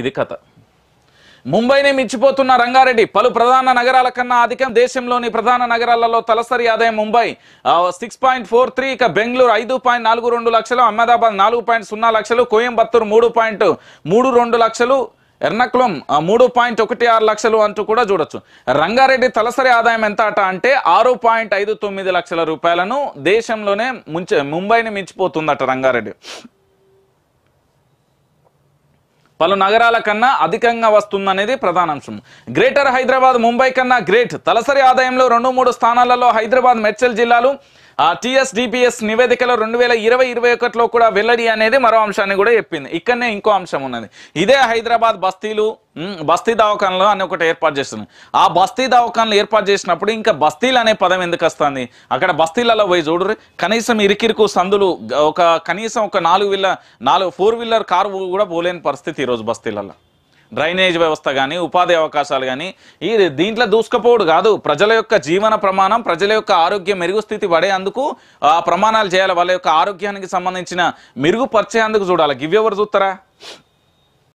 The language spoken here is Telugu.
ఇది కథ ముంబైని మించిపోతున్న రంగారెడ్డి పలు ప్రధాన నగరాల కన్నా అధికం దేశంలోని ప్రధాన నగరాలలో తలసరి ఆదాయం Mumbai six point four three ఇక బెంగళూరు ఐదు పాయింట్ నాలుగు రెండు లక్షలు అహ్మదాబాద్ నాలుగు పాయింట్ సున్నా లక్షలు కోయంబత్తూరు మూడు పాయింట్ మూడు రెండు లక్షలు ఎర్నకులం మూడు పాయింట్ ఒకటి ఆరు లక్షలు అంటూ కూడా చూడొచ్చు రంగారెడ్డి తలసరి ఆదాయం ఎంత అట అంటే ఆరు పాయింట్ ఐదు తొమ్మిది లక్షల రూపాయలను దేశంలోనే ముంచే ముంబైని మించిపోతుందట రంగారెడ్డి పలు నగరాల కన్నా అధికంగా వస్తుందనేది ప్రధానాంశం గ్రేటర్ హైదరాబాద్ ముంబై కన్నా గ్రేట్ తలసరి ఆదాయంలో రెండు మూడు స్థానాలలో హైదరాబాద్ మెడ్చల్ జిల్లాలు డిపిఎస్ నివేదికలో రెండు వేల ఇరవై ఇరవై ఒకటిలో కూడా వెల్లడి అనేది మరో అంశాన్ని కూడా చెప్పింది ఇక్కడనే ఇంకో అంశం ఉన్నది ఇదే హైదరాబాద్ బస్తీలు బస్తీ దవాఖానలు అని ఒకటి ఏర్పాటు చేస్తుంది ఆ బస్తీ దవాఖానలు ఏర్పాటు చేసినప్పుడు ఇంకా బస్తీలు అనే పదం ఎందుకు వస్తుంది అక్కడ బస్తీలలో పోయి చూడరు కనీసం ఇరికిరుకు సందులు ఒక కనీసం ఒక నాలుగు వీళ్ళ నాలుగు ఫోర్ వీలర్ కారు కూడా పోలేని పరిస్థితి ఈరోజు బస్తీలలో డ్రైనేజ్ వ్యవస్థ కానీ ఉపాధి అవకాశాలు కానీ ఈ దీంట్లో దూసుకపోవడు కాదు ప్రజల యొక్క జీవన ప్రమాణం ప్రజల యొక్క ఆరోగ్య మెరుగు స్థితి పడేందుకు ప్రమాణాలు చేయాలి వాళ్ళ యొక్క ఆరోగ్యానికి సంబంధించిన మెరుగుపరిచేందుకు చూడాలి గివ్ ఎవరు చూస్తారా